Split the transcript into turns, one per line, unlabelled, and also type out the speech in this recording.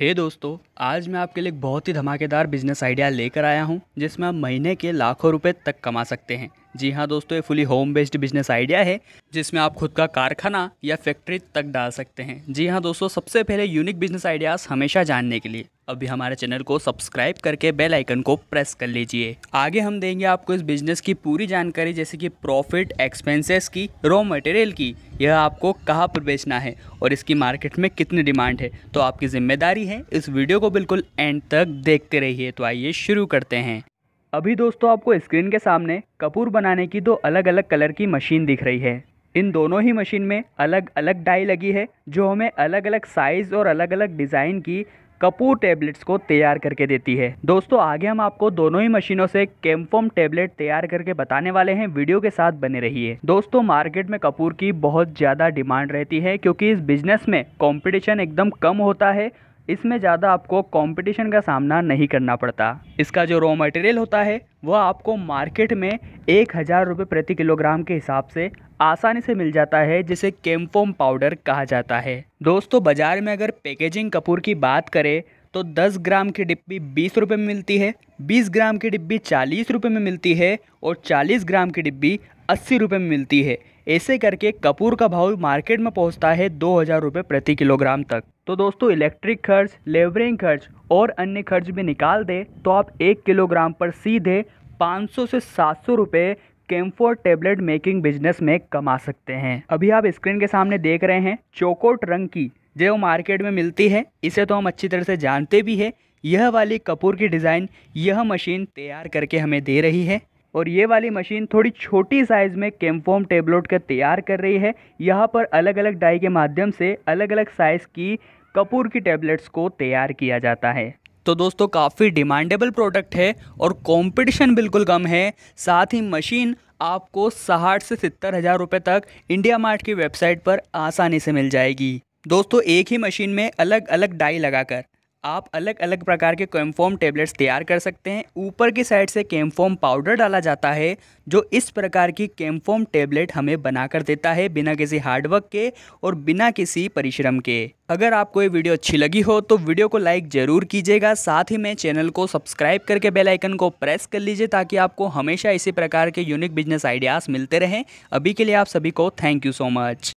हे hey दोस्तों आज मैं आपके लिए एक बहुत ही धमाकेदार बिजनेस आइडिया लेकर आया हूं जिसमें आप महीने के लाखों रुपए तक कमा सकते हैं जी हाँ दोस्तों ये fully home based business idea है जिसमें आप खुद का कारखाना या फैक्ट्री तक डाल सकते हैं जी हाँ दोस्तों सबसे पहले यूनिक बिजनेस आइडियाज़ हमेशा जानने के लिए अभी हमारे चैनल को सब्सक्राइब करके बेल आइकन को प्रेस कर लीजिए आगे हम देंगे आपको इस बिजनेस की पूरी जानकारी जैसे कि प्रॉफिट एक्सपेंसेस की रॉ मटेरियल की यह आपको कहाँ पर बेचना है और इसकी मार्केट में कितनी डिमांड है तो आपकी जिम्मेदारी है इस वीडियो को बिल्कुल एंड तक देखते रहिए तो आइए शुरू करते हैं अभी दोस्तों आपको स्क्रीन के सामने कपूर बनाने की दो अलग अलग कलर की मशीन दिख रही है इन दोनों ही मशीन में अलग अलग डाई लगी है जो हमें अलग अलग साइज़ और अलग अलग डिज़ाइन की कपूर टेबलेट्स को तैयार करके देती है दोस्तों आगे हम आपको दोनों ही मशीनों से कैम्फोम टेबलेट तैयार करके बताने वाले हैं वीडियो के साथ बने रहिए दोस्तों मार्केट में कपूर की बहुत ज़्यादा डिमांड रहती है क्योंकि इस बिजनेस में कॉम्पिटिशन एकदम कम होता है इसमें ज़्यादा आपको कॉम्पिटिशन का सामना नहीं करना पड़ता इसका जो रॉ मटेरियल होता है वह आपको मार्केट में एक हज़ार प्रति किलोग्राम के हिसाब से आसानी से मिल जाता है जिसे केम्फोम पाउडर कहा जाता है दोस्तों बाज़ार में अगर पैकेजिंग कपूर की बात करें तो 10 ग्राम की डिब्बी बीस रुपये में मिलती है 20 ग्राम की डिब्बी चालीस रुपये में मिलती है और 40 ग्राम की डिब्बी अस्सी रुपये में मिलती है ऐसे करके कपूर का भाव मार्केट में पहुंचता है दो हज़ार रुपये प्रति किलोग्राम तक तो दोस्तों इलेक्ट्रिक खर्च लेबरिंग खर्च और अन्य खर्च भी निकाल दें तो आप एक किलोग्राम पर सीधे 500 से 700 रुपए कैम्फोर टेबलेट मेकिंग बिजनेस में कमा सकते हैं अभी आप स्क्रीन के सामने देख रहे हैं चोकोट रंग की जो मार्केट में मिलती है इसे तो हम अच्छी तरह से जानते भी हैं यह वाली कपूर की डिज़ाइन यह मशीन तैयार करके हमें दे रही है और ये वाली मशीन थोड़ी छोटी साइज़ में कैम्फोम टेबलेट का तैयार कर रही है यहाँ पर अलग अलग डाई के माध्यम से अलग अलग साइज़ की कपूर की टेबलेट्स को तैयार किया जाता है तो दोस्तों काफ़ी डिमांडेबल प्रोडक्ट है और कंपटीशन बिल्कुल कम है साथ ही मशीन आपको साठ से सत्तर हज़ार रुपये तक इंडिया मार्ट की वेबसाइट पर आसानी से मिल जाएगी दोस्तों एक ही मशीन में अलग अलग डाई लगाकर आप अलग अलग प्रकार के कैम्फोम टेबलेट्स तैयार कर सकते हैं ऊपर की साइड से कैम्फोम पाउडर डाला जाता है जो इस प्रकार की कैम्फोम टेबलेट हमें बनाकर देता है बिना किसी हार्डवर्क के और बिना किसी परिश्रम के अगर आपको ये वीडियो अच्छी लगी हो तो वीडियो को लाइक ज़रूर कीजिएगा साथ ही में चैनल को सब्सक्राइब करके बेल आइकन को प्रेस कर लीजिए ताकि आपको हमेशा इसी प्रकार के यूनिक बिजनेस आइडियाज़ मिलते रहें अभी के लिए आप सभी को थैंक यू सो मच